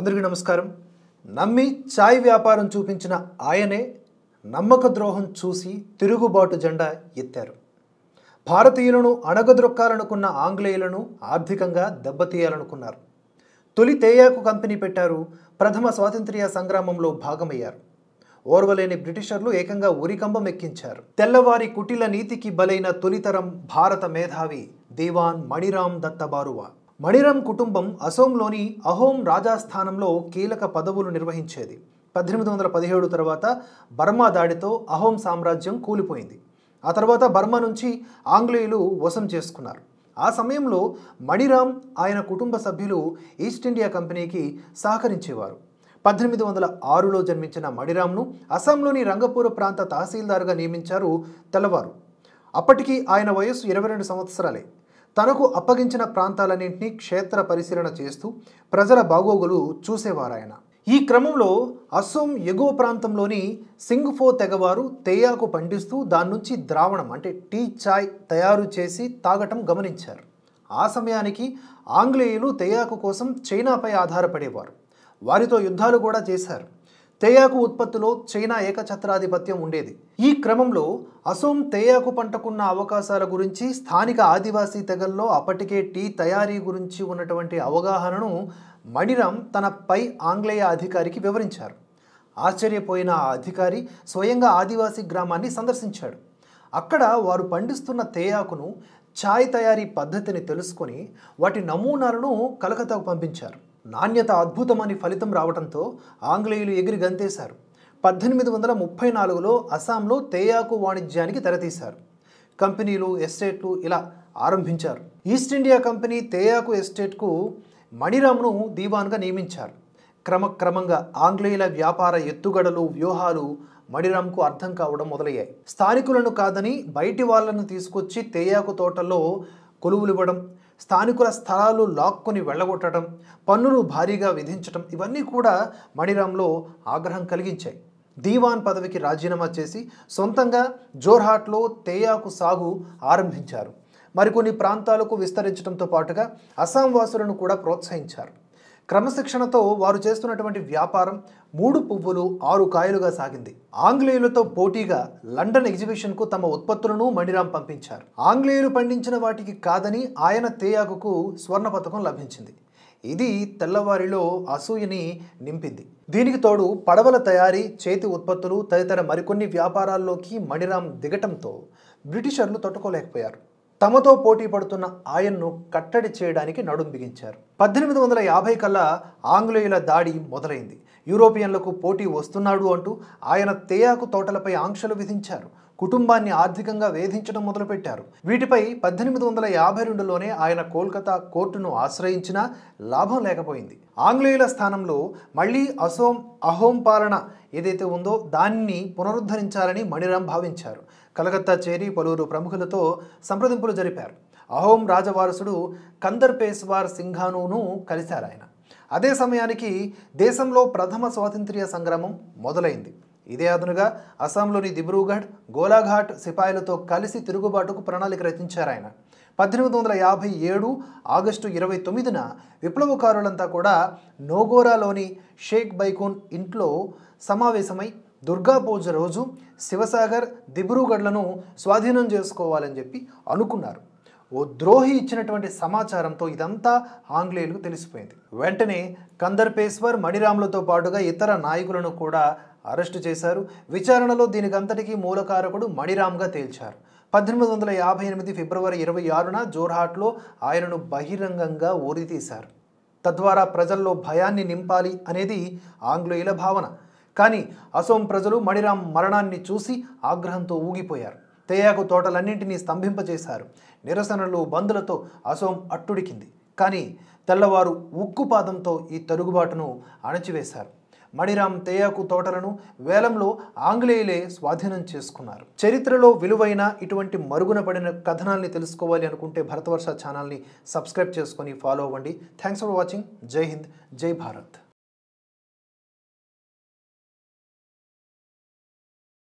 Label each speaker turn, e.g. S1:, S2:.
S1: అందరికీ నమస్కారం నమ్మి చాయ్ వ్యాపారం చూపించిన ఆయనే నమ్మక ద్రోహం చూసి తిరుగుబాటు జెండా ఎత్తారు భారతీయులను అణగద్రొక్కాలనుకున్న ఆంగ్లేయులను ఆర్థికంగా దెబ్బతీయాలనుకున్నారు తొలి తేయాకు కంపెనీ పెట్టారు ప్రథమ స్వాతంత్ర్య సంగ్రామంలో భాగమయ్యారు ఓర్వలేని బ్రిటిషర్లు ఏకంగా ఉరికంబం ఎక్కించారు తెల్లవారి కుటిల నీతికి బలైన తొలితరం భారత మేధావి దీవాన్ మణిరామ్ దత్తబారువా మణిరామ్ కుటుంబం అసోంలోని అహోం రాజాస్థానంలో కీలక పదవులు నిర్వహించేది పద్దెనిమిది వందల పదిహేడు తర్వాత బర్మా దాడితో అహోం సామ్రాజ్యం కూలిపోయింది ఆ తర్వాత బర్మా నుంచి ఆంగ్లేయులు వశం చేసుకున్నారు ఆ సమయంలో మణిరామ్ ఆయన కుటుంబ సభ్యులు ఈస్ట్ ఇండియా కంపెనీకి సహకరించేవారు పద్దెనిమిది వందల ఆరులో జన్మించిన మణిరామ్ను అస్సాంలోని రంగపూర్ ప్రాంత తహసీల్దారుగా నియమించారు తెల్లవారు అప్పటికి ఆయన వయస్సు ఇరవై రెండు సంవత్సరాలే తనకు అప్పగించిన ప్రాంతాలన్నింటినీ క్షేత్ర పరిశీలన చేస్తూ ప్రజల బాగోగులు చూసేవారాయన ఈ క్రమంలో అస్సోం ఎగువ ప్రాంతంలోని సింగ్ఫో తెగవారు తేయాకు పండిస్తూ దాని నుంచి ద్రావణం అంటే టీ చాయ్ తయారు చేసి తాగటం గమనించారు ఆ సమయానికి ఆంగ్లేయులు తేయాకు కోసం చైనాపై ఆధారపడేవారు వారితో యుద్ధాలు కూడా చేశారు తేయాకు ఉత్పత్తిలో చైనా ఏకఛత్రాధిపత్యం ఉండేది ఈ క్రమంలో అసోం తేయాకు పంటకున్న అవకాశాల గురించి స్థానిక ఆదివాసీ తెగల్లో అప్పటికే టీ తయారీ గురించి ఉన్నటువంటి అవగాహనను మణిరామ్ తన పై ఆంగ్లేయ అధికారికి వివరించారు ఆశ్చర్యపోయిన ఆ అధికారి స్వయంగా ఆదివాసీ గ్రామాన్ని సందర్శించాడు అక్కడ వారు పండిస్తున్న తేయాకును ఛాయ్ తయారీ పద్ధతిని తెలుసుకొని వాటి నమూనాలను కలకత్తాకు పంపించారు నాణ్యత అద్భుతమని ఫలితం రావడంతో ఆంగ్లేయులు ఎగిరి గంతేశారు పద్దెనిమిది వందల ముప్పై నాలుగులో అస్సాంలో తేయాకు వాణిజ్యానికి తెరతీశారు కంపెనీలు ఎస్టేట్లు ఇలా ఆరంభించారు ఈస్ట్ ఇండియా కంపెనీ తేయాకు ఎస్టేట్కు మణిరామ్ను దీవాన్గా నియమించారు క్రమక్రమంగా ఆంగ్లేయుల వ్యాపార ఎత్తుగడలు వ్యూహాలు మణిరామ్కు అర్థం కావడం మొదలయ్యాయి స్థానికులను కాదని బయటి వాళ్ళను తీసుకొచ్చి తేయాకు తోటల్లో కొలువులివ్వడం స్థానికుల స్థలాలు లాక్కొని వెళ్ళగొట్టడం పన్నులు భారీగా విధించటం ఇవన్నీ కూడా మణిరామ్లో ఆగ్రహం కలిగించాయి దీవాన్ పదవికి రాజీనామా చేసి సొంతంగా జోర్హాట్లో తేయాకు సాగు ఆరంభించారు మరికొన్ని ప్రాంతాలకు విస్తరించడంతో పాటుగా అస్సాం వాసులను కూడా ప్రోత్సహించారు క్రమశిక్షణతో వారు చేస్తున్నటువంటి వ్యాపారం మూడు పువ్వులు ఆరు కాయలుగా సాగింది ఆంగ్లేయులతో పోటీగా లండన్ ఎగ్జిబిషన్కు తమ ఉత్పత్తులను మణిరాం పంపించారు ఆంగ్లేయులు పండించిన వాటికి కాదని ఆయన తేయాకుకు స్వర్ణ పథకం లభించింది ఇది తెల్లవారిలో అసూయని నింపింది దీనికి తోడు పడవల తయారీ చేతి ఉత్పత్తులు తదితర మరికొన్ని వ్యాపారాల్లోకి మణిరాం దిగటంతో బ్రిటిషర్లు తట్టుకోలేకపోయారు తమతో పోటీ పడుతున్న ఆయన్ను కట్టడి చేయడానికి నడుం బిగించారు పద్దెనిమిది వందల యాభై కల్లా ఆంగ్లేయుల దాడి మొదలైంది యూరోపియన్లకు పోటీ వస్తున్నాడు అంటూ ఆయన తేయాకు తోటలపై ఆంక్షలు విధించారు కుటుంబాన్ని ఆర్థికంగా వేధించడం మొదలుపెట్టారు వీటిపై పద్దెనిమిది వందల యాభై రెండులోనే ఆయన కోల్కతా కోర్టును ఆశ్రయించినా లాభం లేకపోయింది ఆంగ్లేయుల స్థానంలో మళ్ళీ అసోం అహోం పాలన ఏదైతే ఉందో దాన్ని పునరుద్ధరించాలని మణిరాం భావించారు కలకత్తా చేరి పలువురు ప్రముఖులతో సంప్రదింపులు జరిపారు అహోం రాజవారసుడు కందర్ పేస్వార్ సింఘానును కలిశారు ఆయన అదే సమయానికి దేశంలో ప్రథమ స్వాతంత్ర్య సంగ్రామం మొదలైంది ఇదే అదునుగా అస్సాంలోని దిబ్రూగఢ్ గోలాఘాట్ సిపాయిలతో కలిసి తిరుగుబాటుకు ప్రణాళిక రచించారు ఆయన పద్దెనిమిది వందల యాభై ఏడు ఆగస్టు ఇరవై తొమ్మిదిన విప్లవకారులంతా కూడా నోగోరాలోని షేక్ బైకోన్ ఇంట్లో సమావేశమై దుర్గా పూజ రోజు శివసాగర్ దిబ్రూగఢ్లను స్వాధీనం చేసుకోవాలని చెప్పి అనుకున్నారు ఓ ద్రోహి ఇచ్చినటువంటి సమాచారంతో ఇదంతా ఆంగ్లేయులకు తెలిసిపోయింది వెంటనే కందర్పేశ్వర్ మణిరాములతో పాటుగా ఇతర నాయకులను కూడా అరెస్టు చేశారు విచారణలో దీనికంతటికీ మూలకారకుడు మణిరామ్గా తేల్చారు పద్దెనిమిది వందల యాభై ఎనిమిది ఫిబ్రవరి ఇరవై ఆరున జోర్హాట్లో ఆయనను బహిరంగంగా ఊరితీశారు తద్వారా ప్రజల్లో భయాన్ని నింపాలి అనేది ఆంగ్లేయుల భావన కానీ అసోం ప్రజలు మణిరామ్ మరణాన్ని చూసి ఆగ్రహంతో ఊగిపోయారు తేయాకు తోటలన్నింటినీ స్తంభింపజేశారు నిరసనలు బంధులతో అసోం అట్టుడికింది కానీ తెల్లవారు ఉక్కుపాదంతో ఈ తరుగుబాటును అణచివేశారు మణిరామ్ తేయాకు తోటలను వేలంలో ఆంగ్లేయులే స్వాధీనం చేసుకున్నారు చరిత్రలో విలువైన ఇటువంటి మరుగున పడిన కథనాల్ని తెలుసుకోవాలి అనుకుంటే భరతవర్ష ఛానల్ని సబ్స్క్రైబ్ చేసుకొని ఫాలో అవ్వండి థ్యాంక్స్ ఫర్ వాచింగ్ జై హింద్ జై భారత్